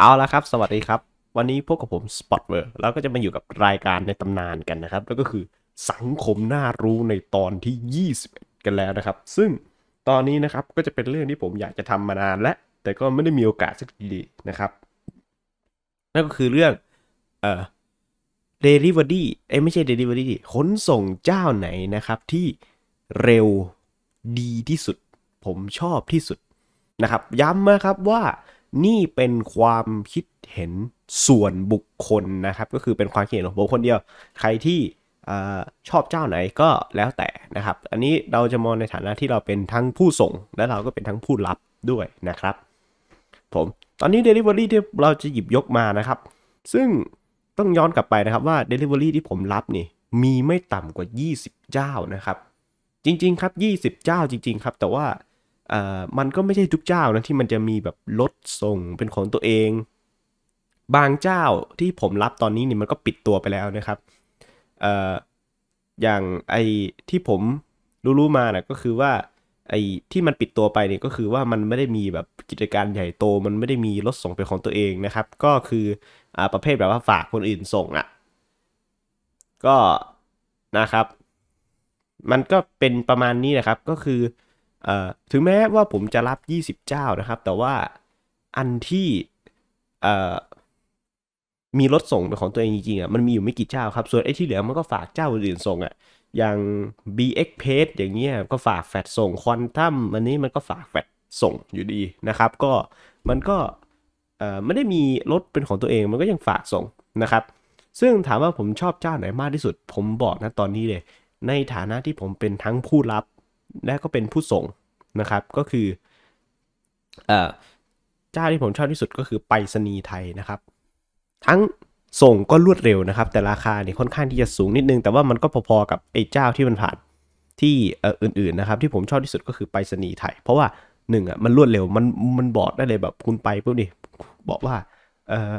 เอาละครับ สวัสดีครับ วันนี้พบกับผมสปอตเวอร์แล้วก็จะมาอยู่กับรายการในตำนานกันนะครับแล้วก็คือสังคมน่ารู้ในตอนที่21กันแล้วนะครับ ซึ่งตอนนี้นะครับก็จะเป็นเรื่องที่ผมอยากจะทำมานานและ แต่ก็ไม่ได้มีโอกาสสักทีนะครับ นั่นก็คือเรื่องเอ่อเดลิเวอรี่เอ้ไม่ใช่เดลิเวอรี่ขนส่งเจ้าไหนนะครับที่เร็วดีที่สุด ผมชอบที่สุดนะครับ ย้ำนะครับว่านี่เป็นความคิดเห็นส่วนบุคคลนะครับก็คือเป็นความคิดเห็นของผมคนเดียว ใครที่ชอบเจ้าไหนก็แล้วแต่นะครับ อันนี้เราจะมองในฐานะที่เราเป็นทั้งผู้ส่ง และเราก็เป็นทั้งผู้รับด้วยนะครับผมตอนนี้ Delivery ที่เราจะหยิบยกมานะครับ ซึ่งต้องย้อนกลับไปนะครับว่า Delivery ที่ผมรับนี่ มีไม่ต่ำกว่า 20 เจ้านะครับ จริงๆครับ 20 เจ้าจริงๆครับแต่ว่ามันก็ไม่ใช่ทุกเจ้านะที่มันจะมีแบบรถส่งเป็นของตัวเอง บางเจ้าที่ผมรับตอนนี้นี่มันก็ปิดตัวไปแล้วนะครับออย่างไอที่ผมรู้ๆมานะก็คือว่าไอ้ที่มันปิดตัวไปเนี่ยก็คือว่ามันไม่ได้มีแบบกิจการใหญ่โต มันไม่ได้มีรถส่งเป็นของตัวเองนะครับ ก็คืออาประเภทแบบว่าฝากคนอื่นส่งอะ่ะก็นะครับ มันก็เป็นประมาณนี้นะครับก็คือถึงแม้ว่าผมจะรับ 20 เจ้านะครับ แต่ว่าอันที่มีรถส่งเป็นของตัวเองจริงๆอ่ะมันมีอยู่ไม่กี่เจ้าครับส่วนไอ้ที่เหลือมันก็ฝากเจ้าอื่นส่งอ่ะอย่าง BX Page อย่างเงี้ยก็ฝากแฟดส่งควอนตัมอันนี้มันก็ฝากแฟดส่งอยู่ดีนะครับก็มันก็ไม่ได้มีรถเป็นของตัวเองมันก็ยังฝากส่งนะครับซึ่งถามว่าผมชอบเจ้าไหนมากที่สุด ผมบอกนะตอนนี้เลย ในฐานะที่ผมเป็นทั้งผู้รับและก็เป็นผู้ส่งนะครับก็คือเจ้าที่ผมชอบที่สุดก็คือไปรษณีย์ไทยนะครับ ทั้งส่งก็รวดเร็วนะครับ แต่ราคาเนี่ยค่อนข้างที่จะสูงนิดนึง แต่ว่ามันก็พอๆกับไอ้เจ้าที่มันผ่านที่อื่นๆนะครับ ที่ผมชอบที่สุดก็คือไปรษณีย์ไทย เพราะว่าหนึ่งอ่ะมันรวดเร็วมันมันบอกได้เลยแบบคุณไปปุ๊บนี่บอกว่าเออ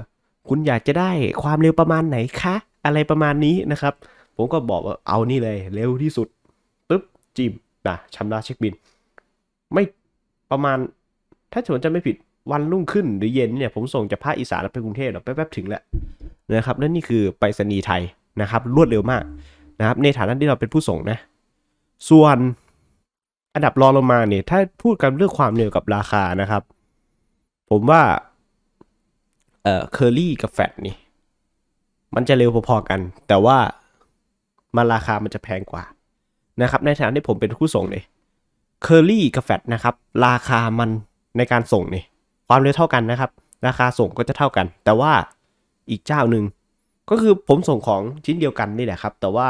คุณอยากจะได้ความเร็วประมาณไหนคะ อะไรประมาณนี้นะครับ ผมก็บอกว่าเอานี่เลยเร็วที่สุดปุ๊บจิ้มนะ ชำระเช็คบิน ไม่ประมาณ ถ้าผมจะไม่ผิดวันรุ่งขึ้นหรือเย็นเนี่ย ผมส่งจากภาคอีสานไปกรุงเทพแป๊บๆถึงแล้วนะครับและนี่คือไปรษณีย์ไทยนะครับ รวดเร็วมากนะครับในฐานะที่เราเป็นผู้ส่งนะ ส่วน อันดับรองลงมาเนี่ย ถ้าพูดกันเรื่องความเร็วกับราคานะครับ ผมว่าเอ่อเคอรี่กับแฟตนี่ มันจะเร็วพอๆกัน แต่ว่ามันราคามันจะแพงกว่านะครับในฐานะที่ผมเป็นผู้ส่งเนี่ยเคอรี่กับแฟตนะครับ ราคามันในการส่งเนี่ยความเร็วเท่ากันนะครับ ราคาส่งก็จะเท่ากัน แต่ว่าอีกเจ้าหนึ่งก็คือผมส่งของชิ้นเดียวกันนี่แหละครับแต่ว่า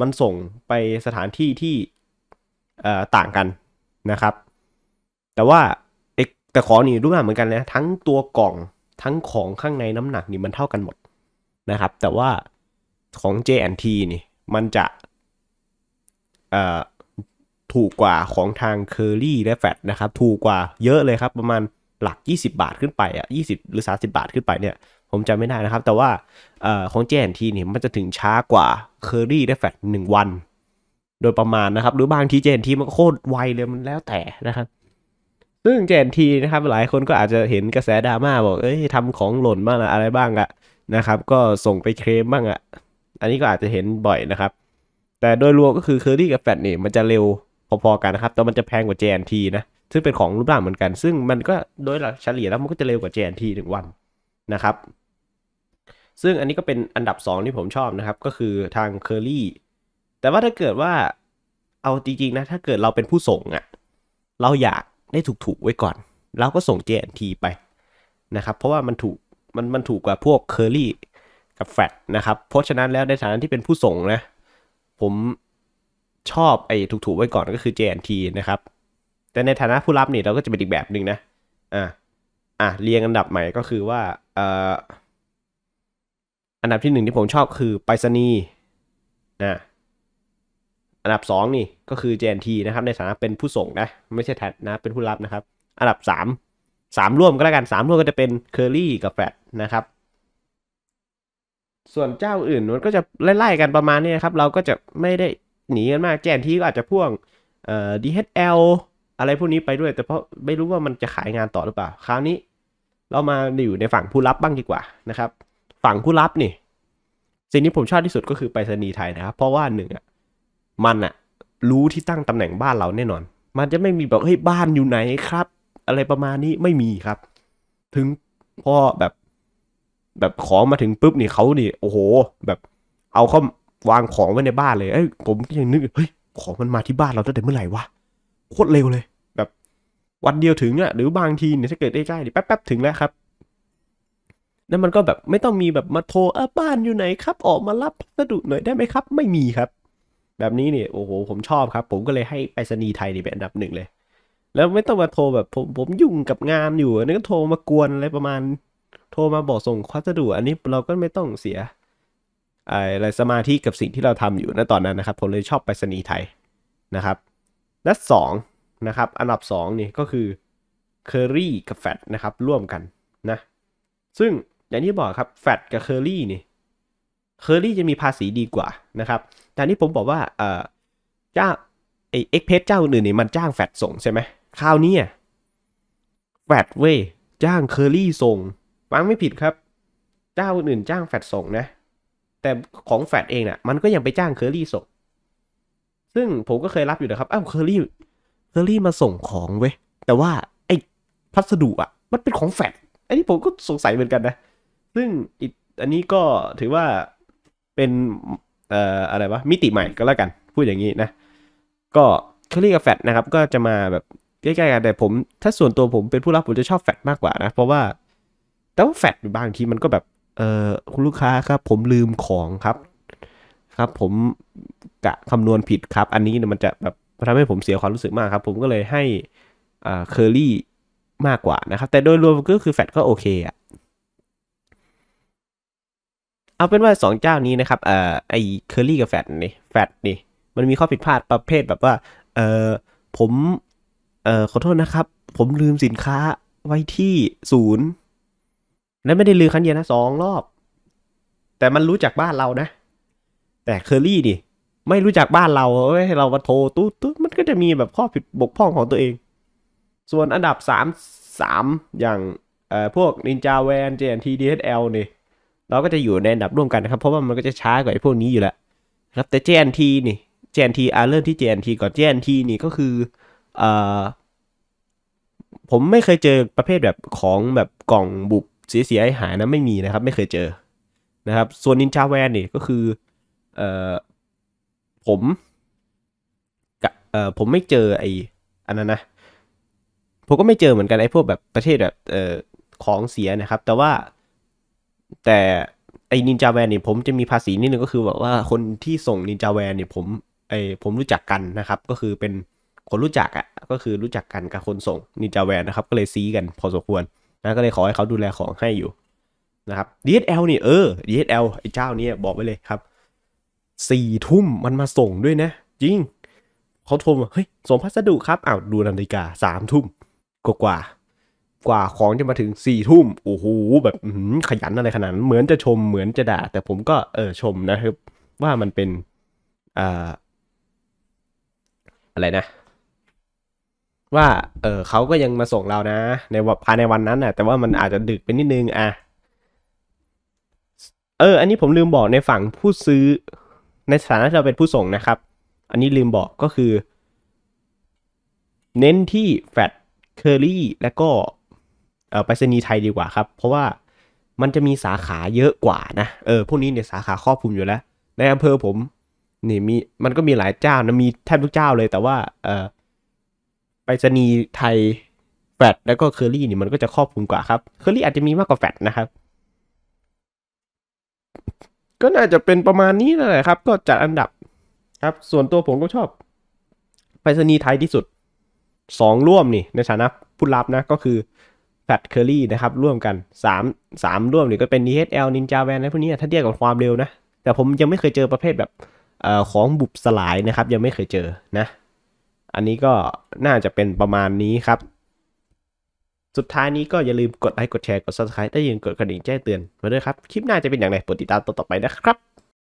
มันส่งไปสถานที่ที่ต่างกันนะครับ แต่ว่าแต่ขอนี่รูปแบบเหมือนกันนะทั้งตัวกล่องทั้งของข้างในน้ำหนักนี่มันเท่ากันหมดนะครับ แต่ว่าของ J&T นี่มันจะถูกกว่าของทางเคอรี่และแฟตนะครับถูกกว่าเยอะเลยครับ ประมาณหลัก 20 บาทขึ้นไปอ่ะ20หรือ 30 บาทขึ้นไปเนี่ย ผมจำไม่ได้นะครับ แต่ว่าอของ JNT เนี่ยมันจะถึงช้ากว่าเคอรี่และแฟต1วัน โดยประมาณนะครับหรือบางที JNT มันโคตรไวเลยมันแล้วแต่นะครับ ซึ่ง JNT นะครับหลายคนก็อาจจะเห็นกระแสดราม่าบอกเอ้ยทำของหล่นบ้างอะไรบ้างอะนะครับ ก็ส่งไปเคลมบ้างอะอันนี้ก็อาจจะเห็นบ่อยนะครับแต่โดยรวมก็คือเคอร์รี่กับแฟตนี่มันจะเร็วพอๆกันนะครับ แต่มันจะแพงกว่า JNT นะ ซึ่งเป็นของรูปร่างเหมือนกัน ซึ่งมันก็โดยหลักเฉลี่ยแล้วมันก็จะเร็วกว่า JNT หนึ่งวันนะครับ ซึ่งอันนี้ก็เป็นอันดับ2ที่ผมชอบนะครับ ก็คือทางเคอร์รี่แต่ว่าถ้าเกิดว่าเอาจริงๆ นะ ถ้าเกิดเราเป็นผู้ส่งอะเราอยากได้ถูกๆไว้ก่อน เราก็ส่ง JNT ไปนะครับ เพราะว่ามันถูก มันมันถูกกว่าพวกเคอร์รี่กับแฟตนะครับ เพราะฉะนั้นแล้วในฐานะที่เป็นผู้ส่งนะผมชอบไอ้ถูกๆไว้ก่อนก็คือ JNT นะครับ แต่ในฐานะผู้รับนี่เราก็จะเป็นอีกแบบหนึ่งนะอ่ะอ่ะเรียงอันดับใหม่ก็คือว่าเอ่อันดับที่หนึ่งที่ผมชอบคือไปรษณีย์นะ อันดับสองนี่ก็คือ JNT นะครับ ในฐานะเป็นผู้ส่งนะ ไม่ใช่ฐานะเป็นผู้รับนะครับ อันดับสามสามร่วมก็แล้วกันสามร่วมก็จะเป็นเคอรี่กับแฟดนะครับส่วนเจ้าอื่นมันก็จะไล่ๆกันประมาณนี้นะครับ เราก็จะไม่ได้หนีกันมากแจนที่ก็อาจจะพ่วงเอ่อ DHL อะไรพวกนี้ไปด้วย แต่เพราะไม่รู้ว่ามันจะขายงานต่อหรือเปล่า คราวนี้ เรามาอยู่ในฝั่งผู้รับบ้างดีกว่านะครับ ฝั่งผู้รับนี่สิ่งที่ผมชอบที่สุดก็คือไปรษณีย์ไทยนะครับ เพราะว่าหนึ่งอ่ะมันอ่ะรู้ที่ตั้งตำแหน่งบ้านเราแน่นอน มันจะไม่มีแบบเฮ้ยบ้านอยู่ไหนครับ อะไรประมาณนี้ไม่มีครับ ถึงพอแบบแบบของมาถึงปุ๊บนี่เขานี่โอ้โห แบบเอาเข้าวางของไว้ในบ้านเลยเอ้ยผมยังนึกเฮ้ยของมันมาที่บ้านเราตั้งแต่เมื่อไหร่วะโคตรเร็วเลยแบบ วันเดียวถึงอะหรือบางทีเนี่ยถ้าเกิดใกล้ๆนี่แป๊บๆถึงแล้วครับนั่นมันก็แบบไม่ต้องมีแบบมาโทรเออบ้านอยู่ไหนครับ ออกมารับพัสดุหน่อยได้ไหมครับ ไม่มีครับ แบบนี้เนี่ยโอ้โห ผมชอบครับ ผมก็เลยให้ไปรษณีย์ไทยนี่เป็นอันดับหนึ่งเลย แล้วไม่ต้องมาโทรแบบผมผมยุ่งกับงานอยู่นี่ก็โทรมากวนอะไรประมาณโทรมาบอกส่งควัสดุอันนี้เราก็ไม่ต้องเสียอะไรสมาธิกับสิ่งที่เราทำอยู่ในตอนนั้นนะครับ ผมเลยชอบไปสนีไทยนะครับ และ 2 นะครับ อันดับ2นี่ก็คือเคอรี่กับแฟตนะครับ ร่วมกันนะซึ่งอย่างที่บอกครับแฟตกับเคอรี่นี่เคอรี่จะมีภาษีดีกว่านะครับ แต่นี่ผมบอกว่า เออจ้าไอเอ็กเพสเจ้าอื่นนี่มันจ้างแฟตส่งใช่ไหมคราวนี้แฟตเว้ยจ้างเคอรี่ส่งฟังไม่ผิดครับ เจ้าอื่นจ้างแฟดส่งนะ แต่ของแฟดเองนะ่ะมันก็ยังไปจ้างเคอรี่ส่ง ซึ่งผมก็เคยรับอยู่นะครับอ้าวเคอรี่เคอรี่มาส่งของเว้ยแต่ว่าไอ้พัสดุอะ่ะมันเป็นของแฟดอันนี้ผมก็สงสัยเหมือนกันนะ ซึ่งอันนี้ก็ถือว่าเป็นเอ่ออะไรวะมิติใหม่ก็แล้วกัน พูดอย่างนี้นะ ก็เคอรี่กับแฟดนะครับ ก็จะมาแบบใกล้ๆกันแต่ผมถ้าส่วนตัวผมเป็นผู้รับผมจะชอบแฟดมากกว่านะเพราะว่าแต่ว่าแฟดบางทีมันก็แบบ เออคุณลูกค้าครับผมลืมของครับ ครับผมกะคำนวณผิดครับ อันนี้เนี่ยมันจะแบบทำให้ผมเสียความรู้สึกมากครับ ผมก็เลยให้อ่าเคอรี่มากกว่านะครับ แต่โดยรวมก็คือแฟดก็โอเคอะเอาเป็นว่า 2 เจ้านี้นะครับเอ่อไอเคอรี่กับแฟดนี่แฟดนี่มันมีข้อผิดพลาดประเภทแบบว่า เออผมเออขอโทษนะครับ ผมลืมสินค้าไว้ที่ศูนย์นั้นไม่ได้ลือครั้งเดียวนะสองรอบ แต่มันรู้จักบ้านเรานะ แต่เคอรี่ดิไม่รู้จักบ้านเราเฮ้ย เรามาโทรตู้ตู้มันก็จะมีแบบข้อผิดบกพร่องของตัวเอง ส่วนอันดับสามสามอย่างเอ่อพวกนินจาแวนเจนทีดีเอสเอลเนี่ยเราก็จะอยู่ในอันดับร่วมกันนะครับ เพราะว่ามันก็จะช้ากว่าไอ้พวกนี้อยู่แล้วครับแต่เจนทีนี่เจนทีอาเริ่มที่เจนทีก่อนเจนทีนี่ก็คือเอ่อผมไม่เคยเจอประเภทแบบของแบบกล่องบุกเสียเสียหายนะไม่มีนะครับ ไม่เคยเจอนะครับ ส่วนนินจาแวนนี่ก็คือเออผมเออผมไม่เจอไออันนั้นนะผมก็ไม่เจอเหมือนกันไอ้พวกแบบประเทศแบบเออของเสียนะครับ แต่ว่า แต่ไอ้นินจาแวนเนี่ยผมจะมีภาษีนิดนึงก็คือแบบว่าคนที่ส่งนินจาแวนเนี่ยผมไอ้ผมรู้จักกันนะครับ ก็คือเป็นคนรู้จักอะ่ะก็คือรู้จักกันกับคนส่งนินจาแวนนะครับก็เลยซีกัน พอสมควระก็เลยขอให้เขาดูแลของให้อยู่นะครับ d h l นี่เออ d h l ไอ้เจ้านี่บอกไว้เลยครับสี่ทุ่มมันมาส่งด้วยนะ จริงเขาโทรมาเฮ้ยส่งพัสดุครับอ้าวดูนาฬิกาสามทุ่มกว่ากว่า กว่าของจะมาถึงสี่ทุ่มโอ้โหแบบขยันอะไรขนาดนั้นเหมือนจะชมเหมือนจะด่า แต่ผมก็เออชมนะครับ ว่ามันเป็นอ่าอะไรนะว่า เออเขาก็ยังมาส่งเรานะ ในวภายในวันนั้นน่ะ แต่ว่ามันอาจจะดึกไปนิดนึง อ่ะ เออ อันนี้ผมลืมบอกในฝั่งผู้ซื้อ ในฐานะเราเป็นผู้ส่งนะครับ อันนี้ลืมบอกก็คือ เน้นที่แฟตเคอรี่และก็เออไปรษณีย์ไทยดีกว่าครับ เพราะว่ามันจะมีสาขาเยอะกว่านะ เออ พวกนี้เนี่ยสาขาครอบคลุมอยู่แล้ว ในอำเภอผม นี่มี มันก็มีหลายเจ้านะ มีแทบทุกเจ้าเลย แต่ว่า เออไปรษณีย์ไทยแฟดแล้วก็เคอรี่นี่มันก็จะครอบคลุมกว่าครับเคอรี่อาจจะมีมากกว่าแฟดนะครับ ก็น่าจะเป็นประมาณนี้นั่นแหละครับ ก็จัดอันดับครับ ส่วนตัวผมก็ชอบไปรษณีย์ไทยที่สุดสองร่วมนี่ในฐานะผู้รับนะก็คือแฟดเคอรี่นะครับร่วมกันสสามามร่วมนี่ก็เป็น DHL Ninja Van อะไรพวกนี้ถ้าเทียบกับความเร็วนะ แต่ผมยังไม่เคยเจอประเภทแบบของบุบสลายนะครับ ยังไม่เคยเจอนะอันนี้ก็น่าจะเป็นประมาณนี้ครับ สุดท้ายนี้ก็อย่าลืมกดไลค์ กดแชร์ กด subscribe ได้ยินกดกระดิ่งแจ้งเตือนมาด้วยครับ คลิปหน้าจะเป็นอย่างไรโปรดติดตามต่อไปนะครับ